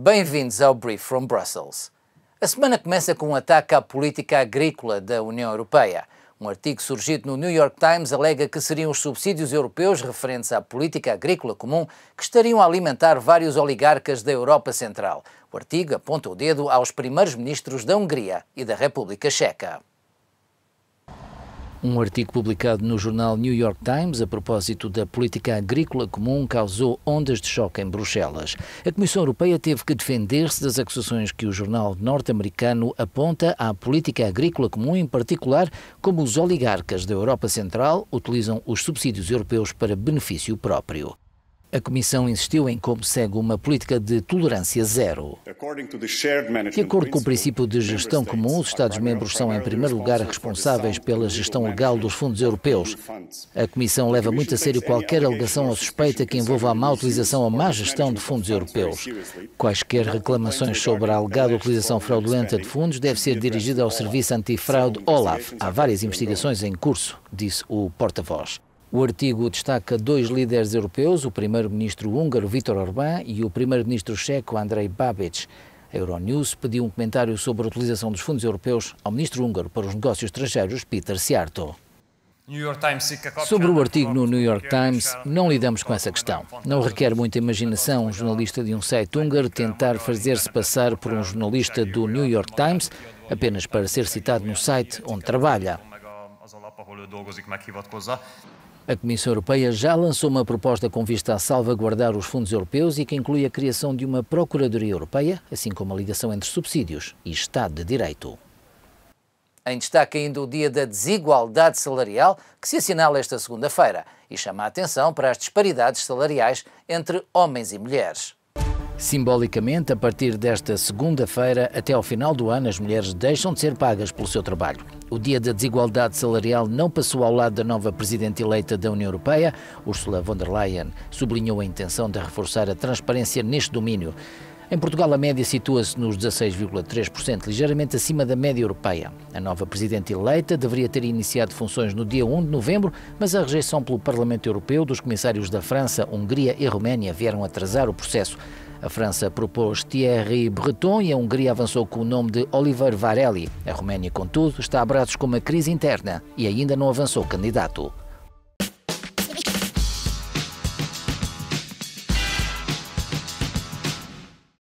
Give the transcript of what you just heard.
Bem-vindos ao Brief from Brussels. A semana começa com um ataque à política agrícola da União Europeia. Um artigo surgido no New York Times alega que seriam os subsídios europeus referentes à política agrícola comum que estariam a alimentar vários oligarcas da Europa Central. O artigo aponta o dedo aos primeiros ministros da Hungria e da República Checa. Um artigo publicado no jornal New York Times a propósito da política agrícola comum causou ondas de choque em Bruxelas. A Comissão Europeia teve que defender-se das acusações que o jornal norte-americano aponta à política agrícola comum, em particular como os oligarcas da Europa Central utilizam os subsídios europeus para benefício próprio. A Comissão insistiu em como segue uma política de tolerância zero. De acordo com o princípio de gestão comum, os Estados-membros são, em primeiro lugar, responsáveis pela gestão legal dos fundos europeus. A Comissão leva muito a sério qualquer alegação ou suspeita que envolva a má utilização ou má gestão de fundos europeus. Quaisquer reclamações sobre a alegada utilização fraudulenta de fundos deve ser dirigida ao Serviço Antifraude OLAF. Há várias investigações em curso, disse o porta-voz. O artigo destaca dois líderes europeus, o primeiro-ministro húngaro Viktor Orbán e o primeiro-ministro checo Andrei Babic. A Euronews pediu um comentário sobre a utilização dos fundos europeus ao ministro húngaro para os negócios estrangeiros Peter Ciarto. Sobre o artigo no New York Times, não lidamos com essa questão. Não requer muita imaginação um jornalista de um site húngaro tentar fazer-se passar por um jornalista do New York Times apenas para ser citado no site onde trabalha. A Comissão Europeia já lançou uma proposta com vista a salvaguardar os fundos europeus e que inclui a criação de uma Procuradoria Europeia, assim como a ligação entre subsídios e Estado de Direito. Em destaque ainda o Dia da Desigualdade Salarial, que se assinala esta segunda-feira e chama a atenção para as disparidades salariais entre homens e mulheres. Simbolicamente, a partir desta segunda-feira até ao final do ano, as mulheres deixam de ser pagas pelo seu trabalho. O dia da desigualdade salarial não passou ao lado da nova presidente eleita da União Europeia. Ursula von der Leyen sublinhou a intenção de reforçar a transparência neste domínio. Em Portugal, a média situa-se nos 16,3%, ligeiramente acima da média europeia. A nova presidente eleita deveria ter iniciado funções no dia 1 de novembro, mas a rejeição pelo Parlamento Europeu dos comissários da França, Hungria e Roménia vieram atrasar o processo. A França propôs Thierry Breton e a Hungria avançou com o nome de Oliver Varelli. A Roménia, contudo, está a braços com uma crise interna e ainda não avançou candidato.